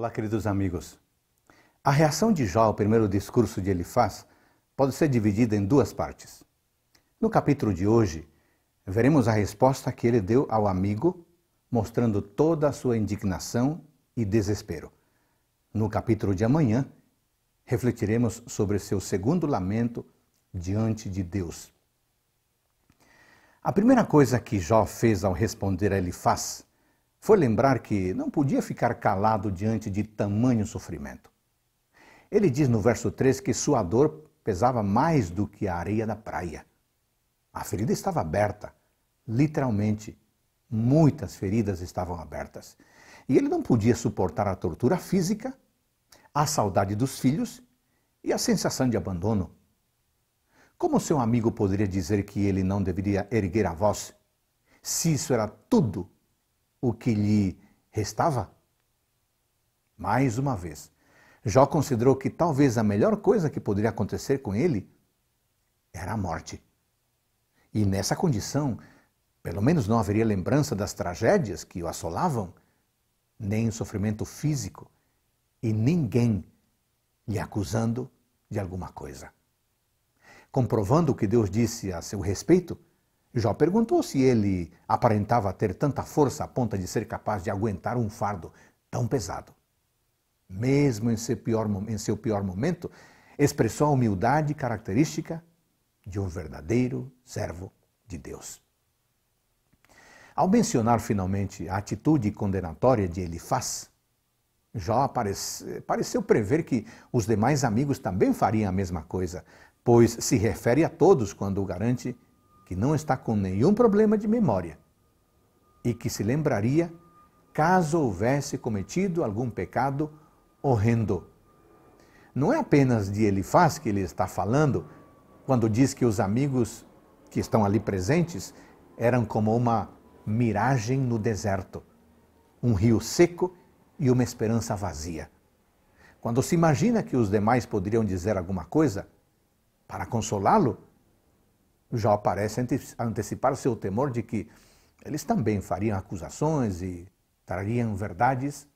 Olá, queridos amigos. A reação de Jó ao primeiro discurso de Elifaz pode ser dividida em duas partes. No capítulo de hoje, veremos a resposta que ele deu ao amigo, mostrando toda a sua indignação e desespero. No capítulo de amanhã, refletiremos sobre seu segundo lamento diante de Deus. A primeira coisa que Jó fez ao responder a Elifaz foi lembrar que não podia ficar calado diante de tamanho sofrimento. Ele diz no verso 3 que sua dor pesava mais do que a areia da praia. A ferida estava aberta, literalmente, muitas feridas estavam abertas. E ele não podia suportar a tortura física, a saudade dos filhos e a sensação de abandono. Como seu amigo poderia dizer que ele não deveria erguer a voz, se isso era tudo o que lhe restava? Mais uma vez, Jó considerou que talvez a melhor coisa que poderia acontecer com ele era a morte. E nessa condição, pelo menos não haveria lembrança das tragédias que o assolavam, nem o sofrimento físico, e ninguém lhe acusando de alguma coisa. Comprovando o que Deus disse a seu respeito, Jó perguntou se ele aparentava ter tanta força a ponta de ser capaz de aguentar um fardo tão pesado. Mesmo em seu pior, em seu pior momento, expressou a humildade característica de um verdadeiro servo de Deus. Ao mencionar finalmente a atitude condenatória de Elifaz, Jó parece, pareceu prever que os demais amigos também fariam a mesma coisa, pois se refere a todos quando garante que não está com nenhum problema de memória e que se lembraria caso houvesse cometido algum pecado horrendo. Não é apenas de Elifaz que ele está falando quando diz que os amigos que estão ali presentes eram como uma miragem no deserto, um rio seco e uma esperança vazia. Quando se imagina que os demais poderiam dizer alguma coisa para consolá-lo, já parece antecipar seu temor de que eles também fariam acusações e trariam verdades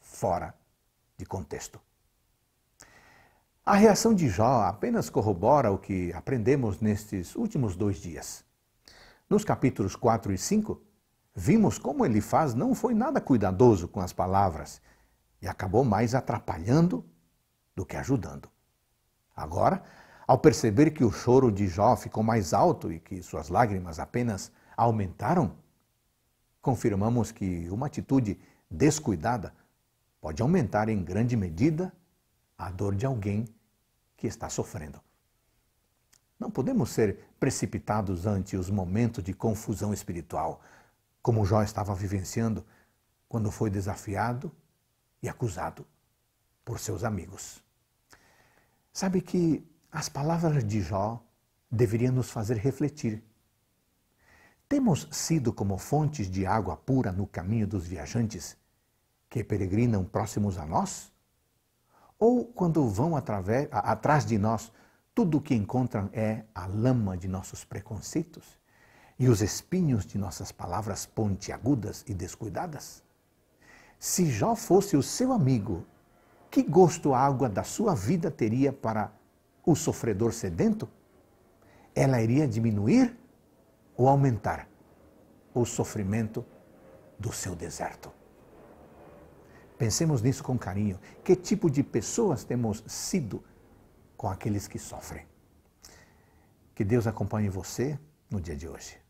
fora de contexto. A reação de Jó apenas corrobora o que aprendemos nestes últimos dois dias. Nos capítulos 4 e 5, vimos como ele faz não foi nada cuidadoso com as palavras e acabou mais atrapalhando do que ajudando. Agora, ao perceber que o choro de Jó ficou mais alto e que suas lágrimas apenas aumentaram, confirmamos que uma atitude descuidada pode aumentar em grande medida a dor de alguém que está sofrendo. Não podemos ser precipitados ante os momentos de confusão espiritual, como Jó estava vivenciando quando foi desafiado e acusado por seus amigos. Sabe que as palavras de Jó deveriam nos fazer refletir. Temos sido como fontes de água pura no caminho dos viajantes que peregrinam próximos a nós? Ou quando vão através, atrás de nós, tudo o que encontram é a lama de nossos preconceitos e os espinhos de nossas palavras pontiagudas e descuidadas? Se Jó fosse o seu amigo, que gosto a água da sua vida teria para o sofredor sedento, ela iria diminuir ou aumentar o sofrimento do seu deserto. Pensemos nisso com carinho. Que tipo de pessoas temos sido com aqueles que sofrem? Que Deus acompanhe você no dia de hoje.